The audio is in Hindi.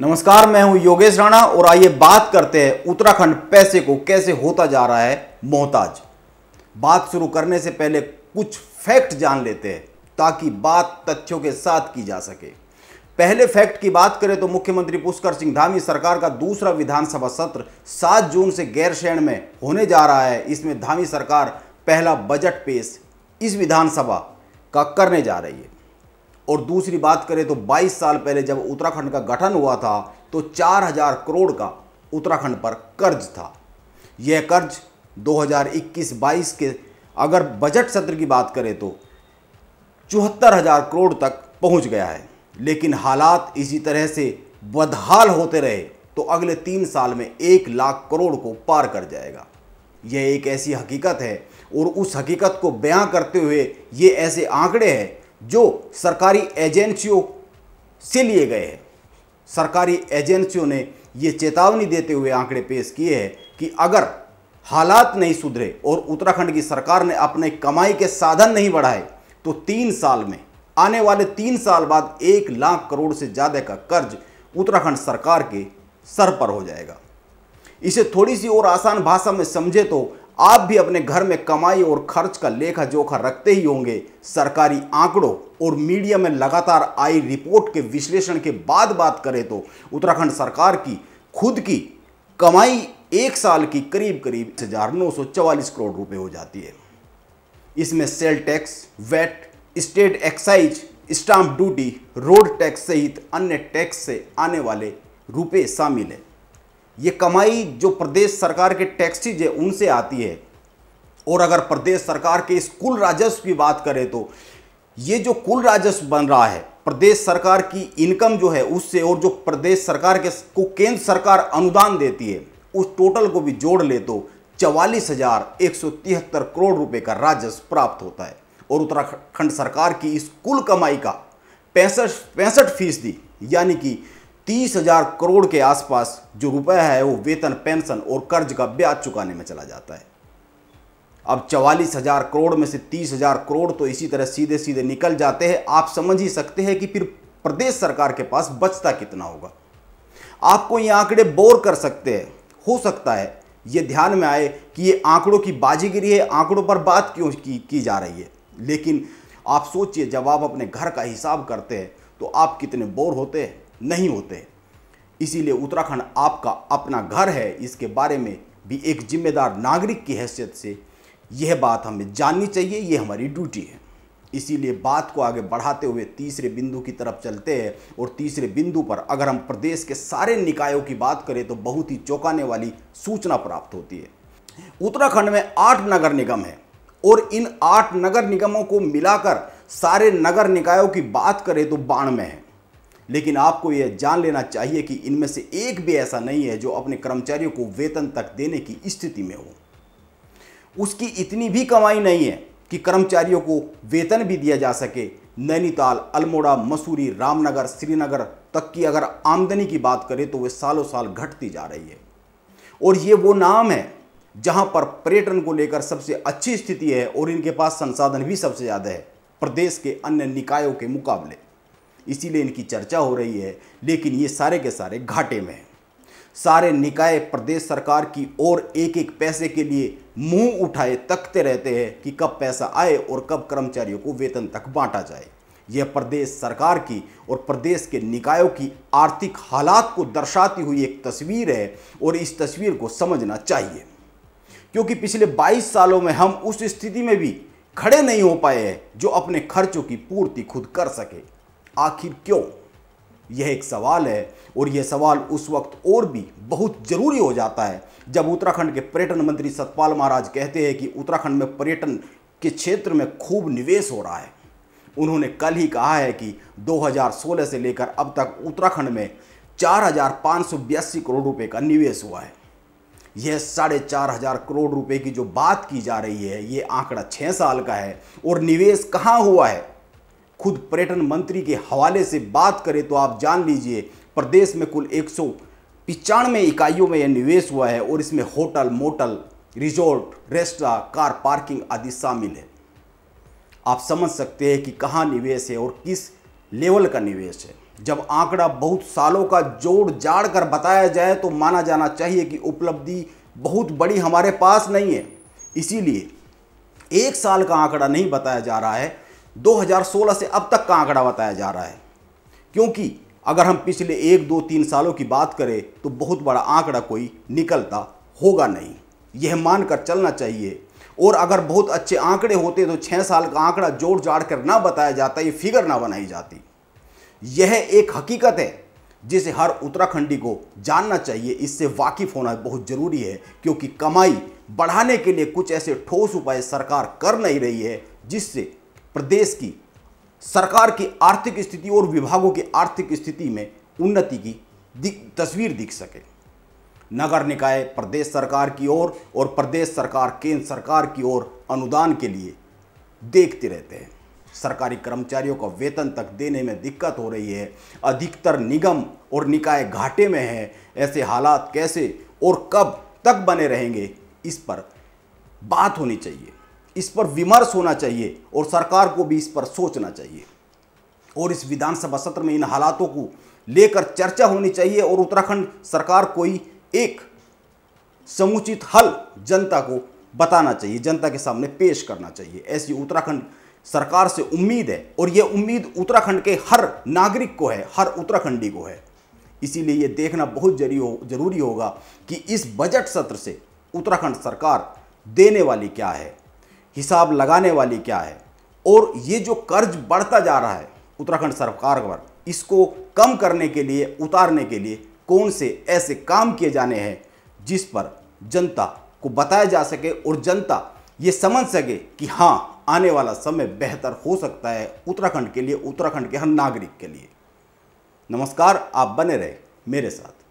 नमस्कार मैं हूं योगेश राणा और आइए बात करते हैं उत्तराखंड पैसे को कैसे होता जा रहा है मोहताज बात शुरू करने से पहले कुछ फैक्ट जान लेते हैं ताकि बात तथ्यों के साथ की जा सके पहले फैक्ट की बात करें तो मुख्यमंत्री पुष्कर सिंह धामी सरकार का दूसरा विधानसभा सत्र 7 जून से गैरसैण में होने जा रहा है इसमें धामी सरकार पहला बजट पेश इस विधानसभा का करने जा रही है और दूसरी बात करें तो 22 साल पहले जब उत्तराखंड का गठन हुआ था तो 4000 करोड़ का उत्तराखंड पर कर्ज था यह कर्ज 2021-22 के अगर बजट सत्र की बात करें तो चौहत्तर हजार करोड़ तक पहुंच गया है लेकिन हालात इसी तरह से बदहाल होते रहे तो अगले तीन साल में एक लाख करोड़ को पार कर जाएगा यह एक ऐसी हकीकत है और उस हकीकत को बयां करते हुए ये ऐसे आंकड़े हैं जो सरकारी एजेंसियों से लिए गए हैं सरकारी एजेंसियों ने ये चेतावनी देते हुए आंकड़े पेश किए हैं कि अगर हालात नहीं सुधरे और उत्तराखंड की सरकार ने अपने कमाई के साधन नहीं बढ़ाए तो तीन साल में आने वाले तीन साल बाद एक लाख करोड़ से ज़्यादा का कर्ज उत्तराखंड सरकार के सर पर हो जाएगा इसे थोड़ी सी और आसान भाषा में समझे तो आप भी अपने घर में कमाई और खर्च का लेखा जोखा रखते ही होंगे सरकारी आंकड़ों और मीडिया में लगातार आई रिपोर्ट के विश्लेषण के बाद बात करें तो उत्तराखंड सरकार की खुद की कमाई एक साल की करीब करीब हजार नौ सौ चवालीस करोड़ रुपए हो जाती है इसमें sale tax VAT state excise stamp duty road tax सहित अन्य टैक्स से आने वाले रुपए शामिल है ये कमाई जो प्रदेश सरकार के टैक्सीज है उनसे आती है और अगर प्रदेश सरकार के इस कुल राजस्व की बात करें तो ये जो कुल राजस्व बन रहा है प्रदेश सरकार की इनकम जो है उससे और जो प्रदेश सरकार के को केंद्र सरकार अनुदान देती है उस टोटल को भी जोड़ ले तो चवालीस हजार एक सौ तिहत्तर करोड़ रुपए का राजस्व प्राप्त होता है और उत्तराखंड सरकार की इस कुल कमाई का पैंसठ पैंसठ फीसदी यानी कि तीस हजार करोड़ के आसपास जो रुपए है वो वेतन पेंशन और कर्ज का ब्याज चुकाने में चला जाता है अब चवालीस हजार करोड़ में से तीस हजार करोड़ तो इसी तरह सीधे सीधे निकल जाते हैं आप समझ ही सकते हैं कि फिर प्रदेश सरकार के पास बचता कितना होगा आपको ये आंकड़े बोर कर सकते हैं हो सकता है ये ध्यान में आए कि ये आंकड़ों की बाजीगिरी है आंकड़ों पर बात क्यों की, की जा रही है लेकिन आप सोचिए जब आप अपने घर का हिसाब करते हैं तो आप कितने बोर होते हैं नहीं होते इसीलिए उत्तराखंड आपका अपना घर है इसके बारे में भी एक जिम्मेदार नागरिक की हैसियत से यह बात हमें जाननी चाहिए ये हमारी ड्यूटी है इसीलिए बात को आगे बढ़ाते हुए तीसरे बिंदु की तरफ चलते हैं और तीसरे बिंदु पर अगर हम प्रदेश के सारे निकायों की बात करें तो बहुत ही चौंकाने वाली सूचना प्राप्त होती है उत्तराखंड में आठ नगर निगम है और इन आठ नगर निगमों को मिलाकर सारे नगर निकायों की बात करें तो बानवे हैं लेकिन आपको यह जान लेना चाहिए कि इनमें से एक भी ऐसा नहीं है जो अपने कर्मचारियों को वेतन तक देने की स्थिति में हो उसकी इतनी भी कमाई नहीं है कि कर्मचारियों को वेतन भी दिया जा सके नैनीताल अल्मोड़ा मसूरी रामनगर श्रीनगर तक की अगर आमदनी की बात करें तो वे सालों साल घटती जा रही है और ये वो नाम है जहां पर पर्यटन को लेकर सबसे अच्छी स्थिति है और इनके पास संसाधन भी सबसे ज़्यादा है प्रदेश के अन्य निकायों के मुकाबले इसीलिए इनकी चर्चा हो रही है लेकिन ये सारे के सारे घाटे में हैं सारे निकाय प्रदेश सरकार की ओर एक एक पैसे के लिए मुंह उठाए तकते रहते हैं कि कब पैसा आए और कब कर्मचारियों को वेतन तक बांटा जाए यह प्रदेश सरकार की और प्रदेश के निकायों की आर्थिक हालात को दर्शाती हुई एक तस्वीर है और इस तस्वीर को समझना चाहिए क्योंकि पिछले 22 सालों में हम उस स्थिति में भी खड़े नहीं हो पाए हैं जो अपने खर्चों की पूर्ति खुद कर सके आखिर क्यों यह एक सवाल है और यह सवाल उस वक्त और भी बहुत ज़रूरी हो जाता है जब उत्तराखंड के पर्यटन मंत्री सतपाल महाराज कहते हैं कि उत्तराखंड में पर्यटन के क्षेत्र में खूब निवेश हो रहा है उन्होंने कल ही कहा है कि 2016 से लेकर अब तक उत्तराखंड में चार करोड़ रुपए का निवेश हुआ है यह साढ़े चार हजार करोड़ रुपए की जो बात की जा रही है ये आंकड़ा छः साल का है और निवेश कहाँ हुआ है खुद पर्यटन मंत्री के हवाले से बात करें तो आप जान लीजिए प्रदेश में कुल एक सौ पिचानवे इकाइयों में यह निवेश हुआ है और इसमें hotel motel resort restaurant car parking आदि शामिल है आप समझ सकते हैं कि कहाँ निवेश है और किस लेवल का निवेश है जब आंकड़ा बहुत सालों का जोड़ जाड़ कर बताया जाए तो माना जाना चाहिए कि उपलब्धि बहुत बड़ी हमारे पास नहीं है इसीलिए एक साल का आंकड़ा नहीं बताया जा रहा है 2016 से अब तक का आंकड़ा बताया जा रहा है क्योंकि अगर हम पिछले एक दो तीन सालों की बात करें तो बहुत बड़ा आंकड़ा कोई निकलता होगा नहीं यह मानकर चलना चाहिए और अगर बहुत अच्छे आंकड़े होते तो छः साल का आंकड़ा जोड़ जाड़ कर ना बताया जाता ये फिगर ना बनाई जाती यह एक हकीकत है जिसे हर उत्तराखंडी को जानना चाहिए इससे वाकिफ़ होना बहुत ज़रूरी है क्योंकि कमाई बढ़ाने के लिए कुछ ऐसे ठोस उपाय सरकार कर नहीं रही है जिससे प्रदेश की सरकार की आर्थिक स्थिति और विभागों की आर्थिक स्थिति में उन्नति की दिख, तस्वीर दिख सके नगर निकाय प्रदेश सरकार की ओर और, और प्रदेश सरकार केंद्र सरकार की ओर अनुदान के लिए देखते रहते हैं सरकारी कर्मचारियों का वेतन तक देने में दिक्कत हो रही है अधिकतर निगम और निकाय घाटे में हैं ऐसे हालात कैसे और कब तक बने रहेंगे इस पर बात होनी चाहिए इस पर विमर्श होना चाहिए और सरकार को भी इस पर सोचना चाहिए और इस विधानसभा सत्र में इन हालातों को लेकर चर्चा होनी चाहिए और उत्तराखंड सरकार कोई एक समुचित हल जनता को बताना चाहिए जनता के सामने पेश करना चाहिए ऐसी उत्तराखंड सरकार से उम्मीद है और ये उम्मीद उत्तराखंड के हर नागरिक को है हर उत्तराखंडी को है इसीलिए ये देखना बहुत हो जरूरी होगा कि इस बजट सत्र से उत्तराखंड सरकार देने वाली क्या है हिसाब लगाने वाली क्या है और ये जो कर्ज बढ़ता जा रहा है उत्तराखंड सरकार पर इसको कम करने के लिए उतारने के लिए कौन से ऐसे काम किए जाने हैं जिस पर जनता को बताया जा सके और जनता ये समझ सके कि हाँ आने वाला समय बेहतर हो सकता है उत्तराखंड के लिए उत्तराखंड के हर नागरिक के लिए नमस्कार आप बने रहे मेरे साथ